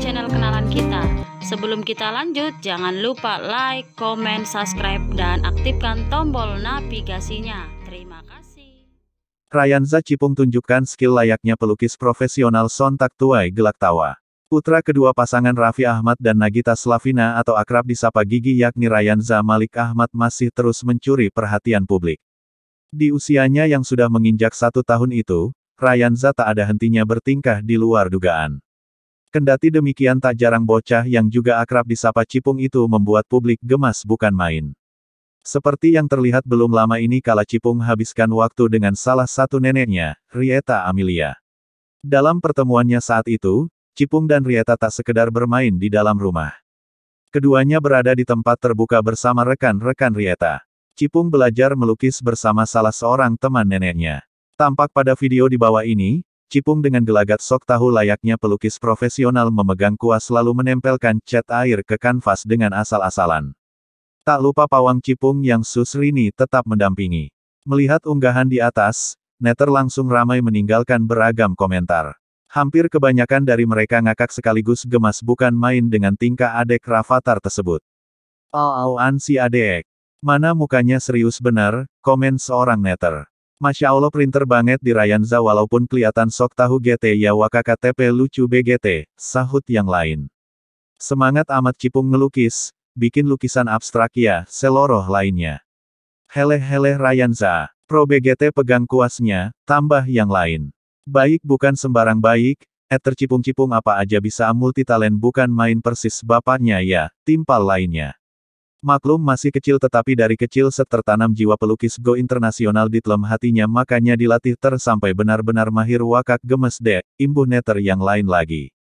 channel kenalan kita. Sebelum kita lanjut, jangan lupa like, comment, subscribe, dan aktifkan tombol navigasinya. Terima kasih. Ryan Cipung tunjukkan skill layaknya pelukis profesional sontak tuai gelak tawa. Putra kedua pasangan Raffi Ahmad dan Nagita Slavina atau akrab disapa Gigi yakni Ryan Malik Ahmad masih terus mencuri perhatian publik. Di usianya yang sudah menginjak satu tahun itu, Rayanza tak ada hentinya bertingkah di luar dugaan. Kendati demikian tak jarang bocah yang juga akrab disapa Cipung itu membuat publik gemas bukan main. Seperti yang terlihat belum lama ini kala Cipung habiskan waktu dengan salah satu neneknya, Rieta Amelia. Dalam pertemuannya saat itu, Cipung dan Rieta tak sekedar bermain di dalam rumah. Keduanya berada di tempat terbuka bersama rekan-rekan Rieta. Cipung belajar melukis bersama salah seorang teman neneknya. Tampak pada video di bawah ini, Cipung dengan gelagat sok tahu layaknya pelukis profesional memegang kuas lalu menempelkan cat air ke kanvas dengan asal-asalan. Tak lupa pawang Cipung yang Susrini tetap mendampingi. Melihat unggahan di atas, netter langsung ramai meninggalkan beragam komentar. Hampir kebanyakan dari mereka ngakak sekaligus gemas bukan main dengan tingkah adek Rafathar tersebut. Auan si adek. Mana mukanya serius benar, komen seorang netter. Masya Allah printer banget di Rayanza walaupun kelihatan sok tahu GT ya wakaka lucu BGT, sahut yang lain. Semangat amat cipung ngelukis, bikin lukisan abstrak ya, seloroh lainnya. Heleh-heleh Rayanza, pro BGT pegang kuasnya, tambah yang lain. Baik bukan sembarang baik, et tercipung-cipung apa aja bisa multitalent bukan main persis bapaknya ya, timpal lainnya. Maklum masih kecil tetapi dari kecil set tertanam jiwa pelukis Go Internasional di telem hatinya makanya dilatih tersampai benar-benar mahir wakak gemes dek, imbuh neter yang lain lagi.